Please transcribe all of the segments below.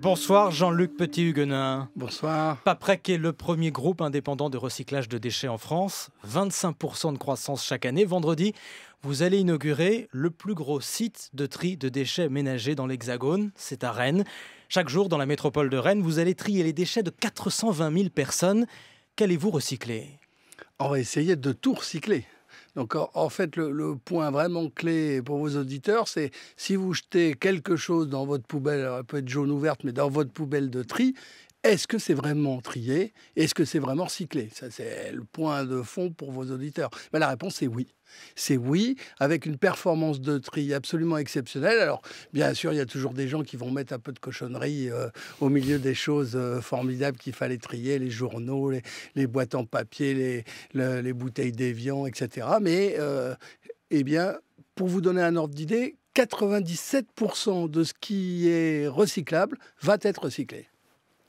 Bonsoir Jean-Luc Petit-Huguenin. Bonsoir. Paprec est le premier groupe indépendant de recyclage de déchets en France. 25% de croissance chaque année. Vendredi, vous allez inaugurer le plus gros site de tri de déchets ménagers dans l'Hexagone. C'est à Rennes. Chaque jour, dans la métropole de Rennes, vous allez trier les déchets de 420 000 personnes. Qu'allez-vous recycler On va essayer de tout recycler. Donc en, fait, le, point vraiment clé pour vos auditeurs, c'est si vous jetez quelque chose dans votre poubelle, elle peut être jaune ouverte, mais dans votre poubelle de tri, est-ce que c'est vraiment trié Est-ce que c'est vraiment recyclé Ça, c'est le point de fond pour vos auditeurs. Mais la réponse est oui. C'est oui, avec une performance de tri absolument exceptionnelle. Alors, bien sûr, il y a toujours des gens qui vont mettre un peu de cochonnerie euh, au milieu des choses euh, formidables qu'il fallait trier, les journaux, les, boîtes en papier, les, bouteilles d'évian, etc. Mais, euh, eh bien, pour vous donner un ordre d'idée, 97% de ce qui est recyclable va être recyclé.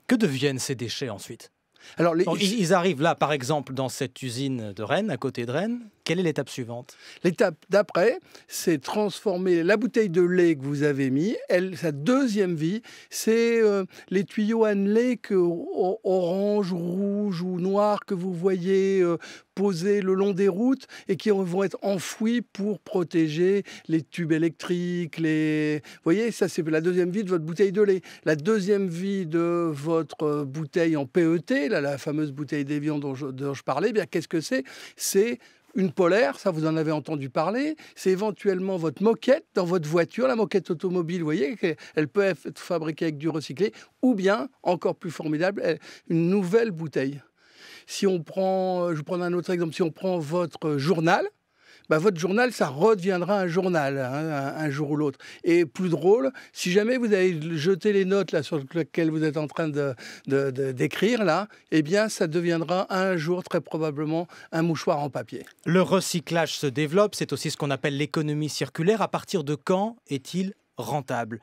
Que deviennent ces déchets ensuite alors, ils arrivent là, par exemple, dans cette usine de Rennes, à côté de Rennes. Quelle est l'étape suivante L'étape d'après, c'est transformer la bouteille de lait que vous avez mis. Elle, sa deuxième vie, c'est euh, les tuyaux annelés que orange, rouge ou noir que vous voyez euh, posés le long des routes et qui vont être enfouis pour protéger les tubes électriques, les... Vous voyez, ça c'est la deuxième vie de votre bouteille de lait. La deuxième vie de votre euh, bouteille en PET, la fameuse bouteille d'évian dont, dont je, parlais, eh bien qu'est-ce que c'est C'est une polaire, ça vous en avez entendu parler, c'est éventuellement votre moquette dans votre voiture, la moquette automobile, vous voyez, elle peut être fabriquée avec du recyclé, ou bien, encore plus formidable, une nouvelle bouteille. Si on prend, euh, je prends un autre exemple, si on prend votre journal, bah, votre journal, ça redeviendra un journal hein, un, jour ou l'autre. Et plus drôle, si jamais vous avez jeté les notes là, sur lesquelles vous êtes en train d'écrire, de, là, eh bien, ça deviendra un jour très probablement un mouchoir en papier. Le recyclage se développe, c'est aussi ce qu'on appelle l'économie circulaire. À partir de quand est-il rentable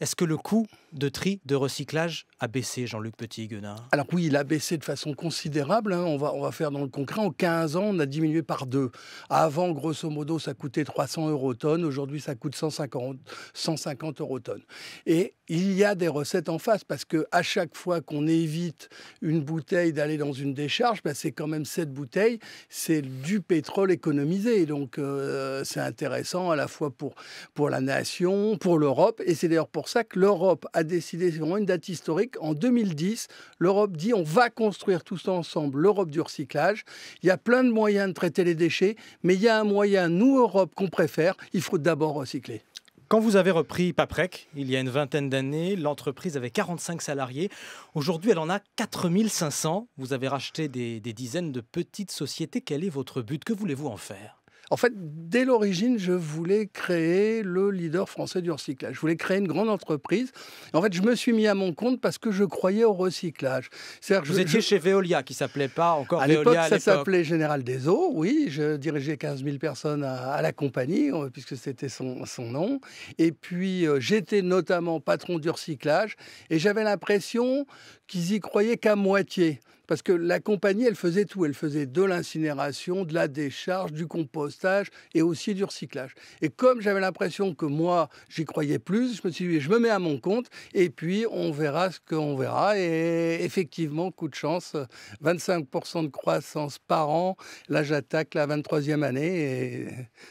Est-ce que le coût de tri, de recyclage a baissé, Jean-Luc Petit-Guenin Alors oui, il a baissé de façon considérable. Hein. On, va, on va faire dans le concret. En 15 ans, on a diminué par deux. Avant, grosso modo, ça coûtait 300 euros tonne. Aujourd'hui, ça coûte 150, 150 euros tonne. Et il y a des recettes en face parce que à chaque fois qu'on évite une bouteille d'aller dans une décharge, ben c'est quand même cette bouteille, c'est du pétrole économisé. Donc euh, c'est intéressant à la fois pour, pour la nation, pour l'Europe. Et c'est d'ailleurs pour ça que l'Europe a décidé, c'est vraiment une date historique, en 2010, l'Europe dit on va construire tous ensemble l'Europe du recyclage. Il y a plein de moyens de traiter les déchets, mais il y a un moyen, nous, Europe, qu'on préfère. Il faut d'abord recycler. Quand vous avez repris Paprec, il y a une vingtaine d'années, l'entreprise avait 45 salariés. Aujourd'hui, elle en a 4500. Vous avez racheté des dizaines de petites sociétés. Quel est votre but Que voulez-vous en faire en fait, dès l'origine, je voulais créer le leader français du recyclage. Je voulais créer une grande entreprise. en fait, je me suis mis à mon compte parce que je croyais au recyclage. cest Vous étiez chez Veolia, qui s'appelait pas encore à l'époque. Ça s'appelait Général des Eaux, oui. Je dirigeais 15 000 personnes à, la compagnie, euh, puisque c'était son, nom. Et puis, euh, j'étais notamment patron du recyclage. Et j'avais l'impression qu'ils y croyaient qu'à moitié. Parce que la compagnie, elle faisait tout. Elle faisait de l'incinération, de la décharge, du compostage et aussi du recyclage. Et comme j'avais l'impression que moi, j'y croyais plus, je me suis dit, je me mets à mon compte et puis on verra ce qu'on verra. Et effectivement, coup de chance, 25% de croissance par an. Là, j'attaque la 23e année et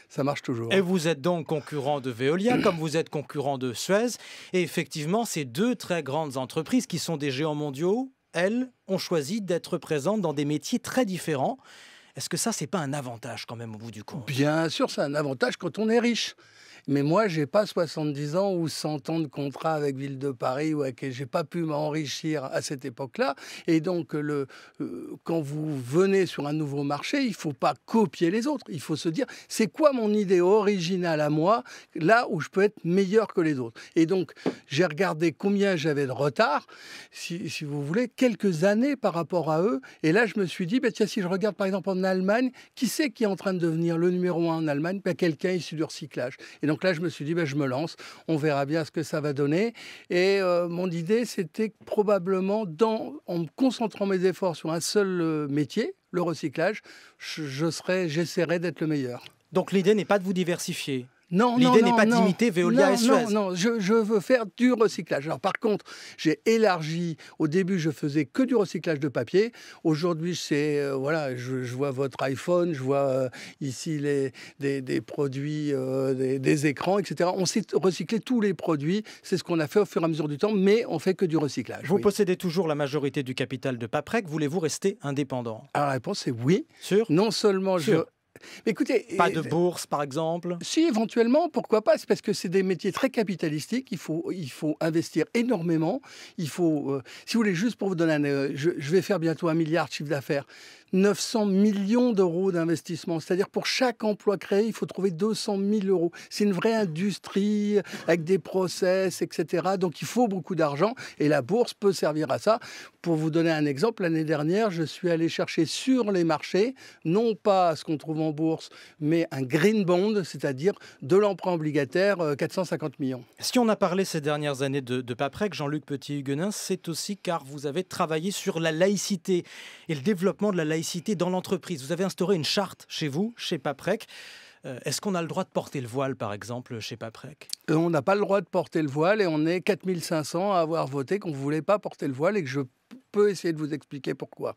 ça marche toujours. Et vous êtes donc concurrent de Veolia, comme vous êtes concurrent de Suez. Et effectivement, ces deux très grandes entreprises qui sont des géants mondiaux elles, ont choisi d'être présentes dans des métiers très différents. Est-ce que ça, c'est pas un avantage quand même au bout du compte Bien sûr, c'est un avantage quand on est riche. Mais moi, j'ai pas 70 ans ou 100 ans de contrat avec Ville de Paris ou avec... j'ai pas pu m'enrichir à cette époque-là. Et donc, le, euh, quand vous venez sur un nouveau marché, il faut pas copier les autres. Il faut se dire, c'est quoi mon idée originale à moi, là où je peux être meilleur que les autres. Et donc, j'ai regardé combien j'avais de retard, si, vous voulez, quelques années par rapport à eux. Et là, je me suis dit, bah, tiens, si je regarde par exemple en Allemagne, qui c'est qui est en train de devenir le numéro un en Allemagne bah, Quelqu'un issu du recyclage. Et donc, donc là, je me suis dit, ben, je me lance, on verra bien ce que ça va donner. Et euh, mon idée, c'était probablement, en en concentrant mes efforts sur un seul euh, métier, le recyclage, je, j'essaierai d'être le meilleur. Donc l'idée n'est pas de vous diversifier non, L'idée n'est pas d'imiter Veolia et Suez. Non, non, je, veux faire du recyclage. Alors par contre, j'ai élargi. Au début, je faisais que du recyclage de papier. Aujourd'hui, c'est euh, voilà, je, vois votre iPhone, je vois euh, ici les, des, produits, euh, des, écrans, etc. On sait recycler tous les produits. C'est ce qu'on a fait au fur et à mesure du temps, mais on fait que du recyclage. Vous possédez toujours la majorité du capital de Paprec. Voulez-vous rester indépendant Alors la réponse est oui. Sûr non seulement je pas de bourse, par exemple. Si éventuellement, pourquoi pas C'est parce que c'est des métiers très capitalistiques. Il faut, il faut investir énormément. Il faut, euh, si vous voulez, juste pour vous donner, un, euh, je, vais faire bientôt un milliard de chiffre d'affaires. 900 millions d'euros d'investissement. C'est-à-dire pour chaque emploi créé, il faut trouver 200 000 euros. C'est une vraie industrie avec des process, etc. Donc il faut beaucoup d'argent et la bourse peut servir à ça. Pour vous donner un exemple, l'année dernière, je suis allé chercher sur les marchés, non pas ce qu'on trouve en bourse, mais un green bond, c'est-à-dire de l'emprunt obligataire, 450 euh, millions. Si on a parlé ces dernières années de, de Paprec, Jean-Luc Petit-Huguenin, c'est aussi car vous avez travaillé sur la laïcité et le développement de la laïcité dans l'entreprise. Vous avez instauré une charte chez vous, chez Paprec. Euh, est-ce qu'on a le droit de porter le voile, par exemple, chez Paprec euh, On n'a pas le droit de porter le voile et on est 4500 à avoir voté qu'on ne voulait pas porter le voile et que je peux essayer de vous expliquer pourquoi.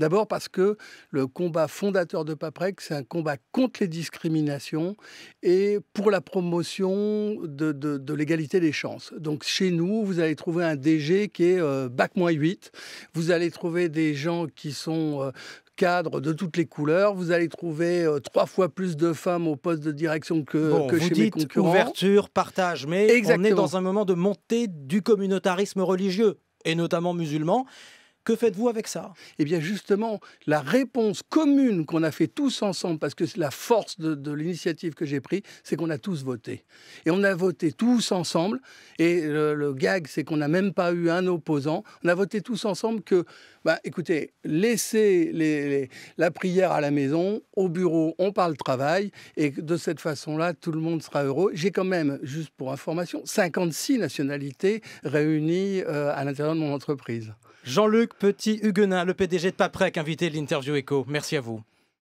D'abord parce que le combat fondateur de Paprec, c'est un combat contre les discriminations et pour la promotion de, l'égalité des chances. Donc chez nous, vous allez trouver un DG qui est euh, Bac-8, vous allez trouver des gens qui sont... Euh, cadres de toutes les couleurs. Vous allez trouver euh, trois fois plus de femmes au poste de direction que, que chez dites concurrents. Ouverture, partage, mais on est dans un moment de montée du communautarisme religieux et notamment musulman. Que faites-vous avec ça Eh bien justement, la réponse commune qu'on a fait tous ensemble, parce que c'est la force de, l'initiative que j'ai prise, c'est qu'on a tous voté. Et on a voté tous ensemble, et le, gag, c'est qu'on n'a même pas eu un opposant, on a voté tous ensemble que, bah, écoutez, laissez la prière à la maison, au bureau, on parle travail, et de cette façon-là, tout le monde sera heureux. J'ai quand même, juste pour information, 56 nationalités réunies euh, à l'intérieur de mon entreprise. Jean-Luc Petit-Huguenin, le PDG de Paprec, invité de l'interview Echo. Merci à vous.